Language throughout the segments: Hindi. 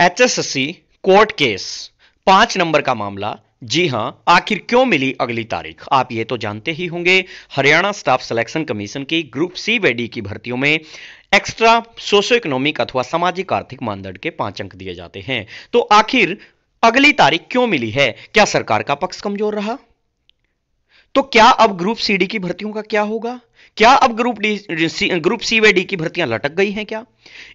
एचएससी कोर्ट केस पांच नंबर का मामला जी हां आखिर क्यों मिली अगली तारीख आप ये तो जानते ही होंगे हरियाणा स्टाफ सिलेक्शन कमीशन की ग्रुप सी व डी की भर्तियों में एक्स्ट्रा सोशो इकोनॉमिक अथवा सामाजिक आर्थिक मानदंड के पांच अंक दिए जाते हैं तो आखिर अगली तारीख क्यों मिली है क्या सरकार का पक्ष कमजोर रहा तो क्या अब ग्रुप सी डी की भर्तियों का क्या होगा क्या अब ग्रुप डी ग्रुप सी व डी की भर्तियां लटक गई हैं क्या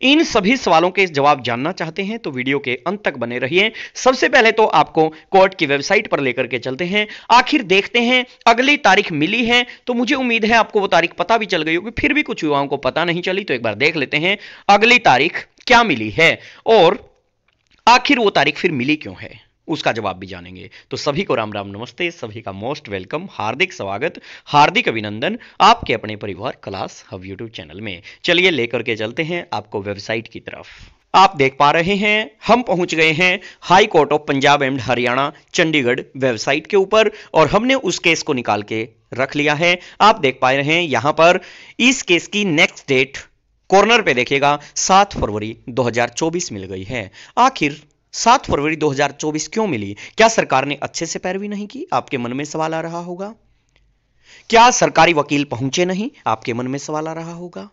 इन सभी सवालों के जवाब जानना चाहते हैं तो वीडियो के अंत तक बने रहिए सबसे पहले तो आपको कोर्ट की वेबसाइट पर लेकर के चलते हैं आखिर देखते हैं अगली तारीख मिली है तो मुझे उम्मीद है आपको वो तारीख पता भी चल गई होगी फिर भी कुछ युवाओं को पता नहीं चली तो एक बार देख लेते हैं अगली तारीख क्या मिली है और आखिर वो तारीख फिर मिली क्यों है उसका जवाब भी जानेंगे तो सभी को राम राम नमस्ते सभी का मोस्ट वेलकम हार्दिक स्वागत हार्दिक अभिनंदन आपके अपने परिवार क्लास हब यूट्यूब चैनल में चलिए लेकर के चलते हैं आपको वेबसाइट की तरफ आप देख पा रहे हैं हम पहुंच गए हैं high court of Punjab and Haryana Chandigarh website के ऊपर और हमने उस केस को निकाल के रख लिया है आप देख पा रहे हैं यहां पर इस केस की नेक्स्ट डेट कॉर्नर पे देखिएगा सात फरवरी 2024 मिल गई है आखिर सात फरवरी 2024 क्यों मिली क्या सरकार ने अच्छे से पैरवी नहीं की आपके मन में सवाल आ रहा होगा क्या सरकारी वकील पहुंचे नहीं आपके मन में सवाल आ रहा होगा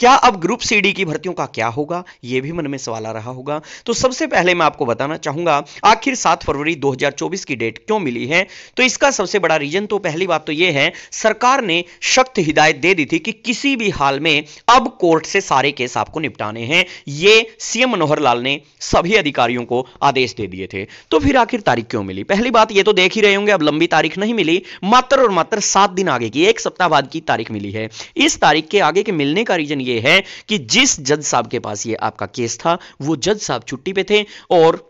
क्या अब ग्रुप सीडी की भर्तियों का क्या होगा यह भी मन में सवाल आ रहा होगा तो सबसे पहले मैं आपको बताना चाहूंगा आखिर 7 फरवरी 2024 की डेट क्यों मिली है तो इसका सबसे बड़ा रीजन तो पहली बात तो यह है सरकार ने सख्त हिदायत दे दी थी कि किसी भी हाल में अब कोर्ट से सारे केस आपको निपटाने हैं ये सीएम मनोहर लाल ने सभी अधिकारियों को आदेश दे दिए थे तो फिर आखिर तारीख क्यों मिली पहली बात यह तो देख ही रहे होंगे अब लंबी तारीख नहीं मिली मात्र और मात्र सात दिन आगे की एक सप्ताह बाद की तारीख मिली है इस तारीख के आगे के मिलने का रीजन ये है कि जिस जज साहब के पास ये आपका केस था वो जज साहब छुट्टी पे थे और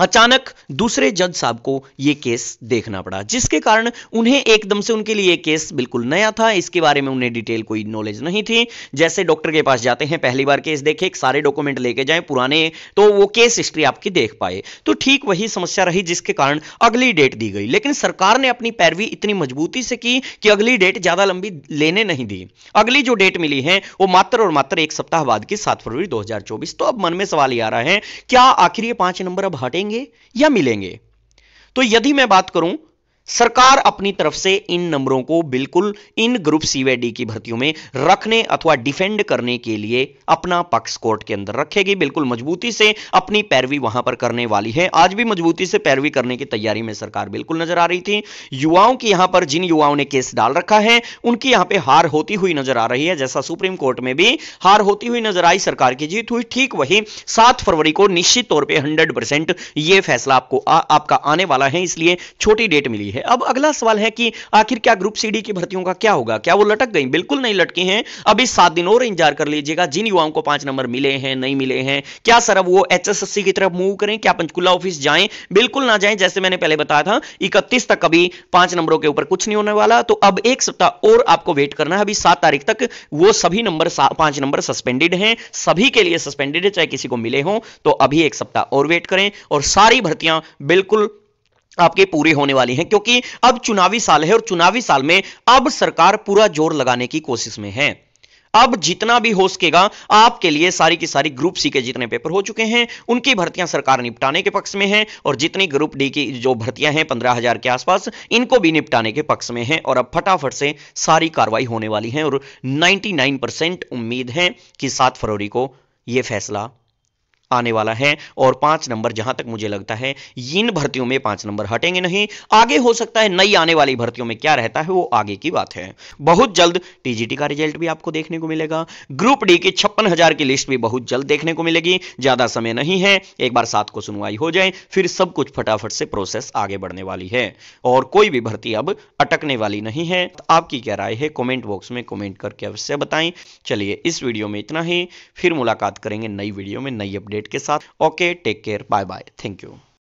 अचानक दूसरे जज साहब को यह केस देखना पड़ा जिसके कारण उन्हें एकदम से उनके लिए केस बिल्कुल नया था इसके बारे में उन्हें डिटेल कोई नॉलेज नहीं थी जैसे डॉक्टर के पास जाते हैं पहली बार केस देखे सारे डॉक्यूमेंट लेके जाए पुराने तो वो केस हिस्ट्री आपकी देख पाए तो ठीक वही समस्या रही जिसके कारण अगली डेट दी गई लेकिन सरकार ने अपनी पैरवी इतनी मजबूती से की कि अगली डेट ज्यादा लंबी लेने नहीं दी अगली जो डेट मिली है वो मात्र और मात्र एक सप्ताह बाद की सात फरवरी दो तो अब मन में सवाल ये आ रहा है क्या आखिर ये पांच नंबर अब हटेंगे मिलेंगे या मिलेंगे तो यदि मैं बात करूं सरकार अपनी तरफ से इन नंबरों को बिल्कुल इन ग्रुप सी व डी की भर्तियों में रखने अथवा डिफेंड करने के लिए अपना पक्ष कोर्ट के अंदर रखेगी बिल्कुल मजबूती से अपनी पैरवी वहां पर करने वाली है आज भी मजबूती से पैरवी करने की तैयारी में सरकार बिल्कुल नजर आ रही थी युवाओं की यहां पर जिन युवाओं ने केस डाल रखा है उनकी यहां पर हार होती हुई नजर आ रही है जैसा सुप्रीम कोर्ट में भी हार होती हुई नजर आई सरकार की जीत हुई ठीक वही सात फरवरी को निश्चित तौर पर हंड्रेड परसेंट यह फैसला आपको आपका आने वाला है इसलिए छोटी डेट मिली है है अब अगला सवाल है कि आखिर क्या ग्रुप सी डी की भर्तियों का क्या होगा क्या वो लटक गई बिल्कुल नहीं लटकी हैं अभी सात दिन और इंतजार कर लीजिएगा जिन युवाओं को पांच नंबर मिले हैं नहीं मिले हैं क्या सर अब वो एचएसएससी की तरफ मूव करें क्या पंचकुला ऑफिस जाए बिल्कुल ना जाए जैसे मैंने पहले बताया था इकतीस तक अभी पांच नंबरों के ऊपर कुछ नहीं होने वाला तो अब एक सप्ताह और आपको वेट करना है अभी सात तारीख तक वो सभी नंबर पांच नंबर सस्पेंडेड हैं सभी के लिए सस्पेंडेड है चाहे किसी को मिले हो तो अभी एक सप्ताह और वेट करें और सारी भर्तियां बिल्कुल आपके पूरे होने वाली हैं क्योंकि अब चुनावी साल है और चुनावी साल में अब सरकार पूरा जोर लगाने की कोशिश में है अब जितना भी हो सकेगा आपके लिए सारी की सारी ग्रुप सी के जितने पेपर हो चुके हैं उनकी भर्तियां सरकार निपटाने के पक्ष में है और जितनी ग्रुप डी की जो भर्तियां हैं पंद्रह हजार के आसपास इनको भी निपटाने के पक्ष में है और अब फटाफट से सारी कार्रवाई होने वाली है और 99 परसेंट उम्मीद है कि सात फरवरी को यह फैसला आने वाला है और पांच नंबर जहां तक मुझे लगता है इन भर्तियों में पांच नंबर हटेंगे नहीं आगे हो सकता है नई आने वाली भर्तियों में क्या रहता है वो आगे की बात है बहुत जल्द टीजीटी का रिजल्ट भी आपको देखने को मिलेगा ग्रुप डी की छप्पन हजार की लिस्ट भी बहुत जल्द देखने को मिलेगी ज्यादा समय नहीं है एक बार सात को सुनवाई हो जाए फिर सब कुछ फटाफट से प्रोसेस आगे बढ़ने वाली है और कोई भी भर्ती अब अटकने वाली नहीं है तो आपकी क्या राय है कॉमेंट बॉक्स में कॉमेंट करके अवश्य बताएं चलिए इस वीडियो में इतना ही फिर मुलाकात करेंगे नई वीडियो में नई अपडेट अपडेट के साथ okay take care bye bye thank you